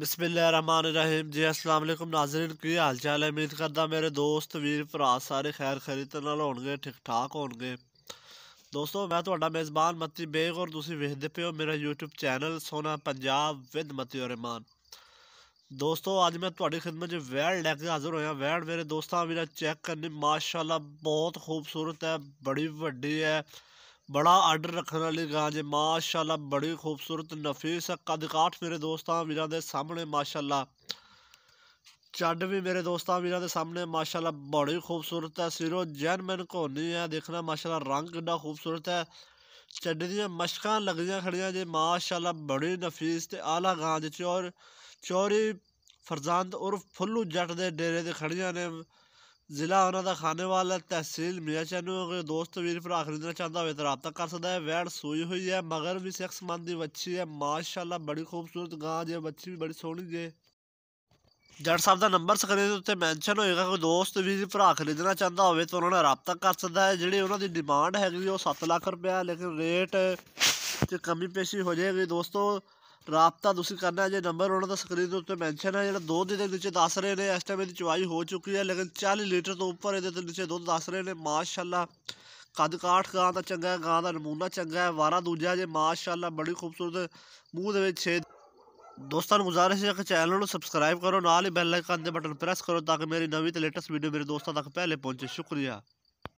ਬਿਸਮਿਲ੍ਲਾਹਿਰਰਹਿਮਾਨਿਰਰਹੀਮ ਜੀ ਅਸਲਾਮ ਅਲੈਕੁਮ ਨਾਜ਼ਰੀਨ ਕੀ ਹਾਲ ਚਾਲ ਹੈ ਮੇਰੇ ਕਰਦਾ ਮੇਰੇ ਦੋਸਤ ਵੀਰ ਭਰਾ ਸਾਰੇ ਖੈਰ ਖਰੀਤ ਨਾਲ ਹੋਣਗੇ ਠੀਕ ਠਾਕ ਹੋਣਗੇ ਦੋਸਤੋ ਮੈਂ ਤੁਹਾਡਾ ਮੇਜ਼ਬਾਨ ਮਤੀ ਬੇਗ ਔਰ ਤੁਸੀਂ ਵੇਖਦੇ ਪਿਓ ਮੇਰਾ YouTube ਚੈਨਲ ਸੋਨਾ ਪੰਜਾਬ ਵਿਦ ਮਤੀ ਔਰ ਇਮਾਨ ਦੋਸਤੋ ਅੱਜ ਮੈਂ ਤੁਹਾਡੀ ਖਿਦਮਤ 'ਚ ਵੈਲ ਲੈ ਕੇ ਹਾਜ਼ਰ ਹੋਇਆ ਵੈਲ ਮੇਰੇ ਦੋਸਤਾਂ ਵੀਰਾ ਚੈੱਕ ਕਰਨੇ ਮਾਸ਼ਾਅੱਲਾ ਬਹੁਤ ਖੂਬਸੂਰਤ ਹੈ ਬੜੀ ਵੱਡੀ ਹੈ بڑا آرڈر رکھنے والی گان جی ماشاء اللہ بڑی خوبصورت نفیس ہے قد کاٹ میرے میرا دے سامنے ماشاء اللہ چڈ بھی میرے میرا دے سامنے ماشاء اللہ بڑی خوبصورت ہے سیرو جین مین کو دیکھنا ماشاء اللہ رنگ کڈا خوبصورت ہے دیاں دیا مشکل کھڑیاں جی ماشاء اللہ بڑی نفیس آلہ گان جی چور چوری فرزانت عرف فلو جٹ دے ڈیرے سے کھڑیاں نے ਜ਼ਿਲ੍ਹਾ ਉਹਨਾਂ ਦਾ ਖਾਨੇਵਾਲ ਤਹਿਸੀਲ ਮਿਆਂਚਾ ਨੂੰ ਅਗਰ ਦੋਸਤ ਵੀਰ ਭਰਾ ਖਰੀਦਣਾ ਚਾਹੁੰਦਾ ਹੋਵੇ ਤਾਂ رابطہ ਕਰ ਸਕਦਾ ਹੈ ਵੈੜ ਸੂਈ ਹੋਈ ਹੈ ਮਗਰ ਵੀ ਸਖਸ ਮੰਨ ਦੀ ਵੱਛੀ ਹੈ ਮਾਸ਼ਾਅੱਲਾ ਬੜੀ ਖੂਬਸੂਰਤ ਗਾਂ ਜੇ ਵੱਛੀ ਵੀ ਬੜੀ ਸੋਹਣੀ ਜੇ ਜੱਟ ਸਾਹਿਬ ਦਾ ਨੰਬਰ ਸਕਰੀਨ ਦੇ ਉੱਤੇ ਮੈਂਸ਼ਨ ਹੋਏਗਾ ਕੋਈ ਦੋਸਤ ਵੀਰ ਭਰਾ ਖਰੀਦਣਾ ਚਾਹੁੰਦਾ ਹੋਵੇ ਤਾਂ ਉਹਨਾਂ ਨਾਲ ਰਾਬਤਾ ਕਰ ਸਕਦਾ ਹੈ ਜਿਹੜੀ ਉਹਨਾਂ ਦੀ ਡਿਮਾਂਡ ਹੈਗੀ ਉਹ 7 ਲੱਖ ਰੁਪਇਆ ਲੇਕਿਨ ਰੇਟ ਤੇ ਕਮੀ ਪੇਸ਼ੀ ਹੋ ਜਾਏਗੀ ਦੋਸਤੋ ਰਾਬਤਾ ਤੁਸੀਂ ਕਰਨਾ ਹੈ ਜੇ ਨੰਬਰ ਉਹਨਾਂ ਦਾ ਸਕਰੀਨ ਦੇ ਉੱਤੇ ਮੈਂਸ਼ਨ ਹੈ ਜਿਹੜਾ ਦੁੱਧ ਦੇ ਨੀਚੇ ਦੱਸ ਰਹੇ ਨੇ ਇਸ ਟਾਈਮ ਇਹਦੀ ਚਵਾਈ ਹੋ ਚੁੱਕੀ ਹੈ ਲੇਕਿਨ 40 ਲੀਟਰ ਤੋਂ ਉੱਪਰ ਇਹਦੇ ਤੇ ਨੀਚੇ ਦੁੱਧ ਦੱਸ ਰਹੇ ਨੇ ਮਾਸ਼ਾਅੱਲਾ ਕੱਦ ਕਾਠ ਗਾਂ ਦਾ ਚੰਗਾ ਹੈ ਗਾਂ ਦਾ ਨਮੂਨਾ ਚੰਗਾ ਹੈ ਵਾਰਾ ਦੂਜਾ ਜੇ ਮਾਸ਼ਾਅੱਲਾ ਬੜੀ ਖੂਬਸੂਰਤ ਮੂੰਹ ਦੇ ਵਿੱਚ ਛੇਦ दोस्तों गुजारिश है कि चैनल को सबसक्राइब करो नाल ही बेल आइकन के बटन प्रेस करो ताकि मेरी नवी तो लेटेस्ट वीडियो मेरे दोस्तों तक पहले पहुंचे शुक्रिया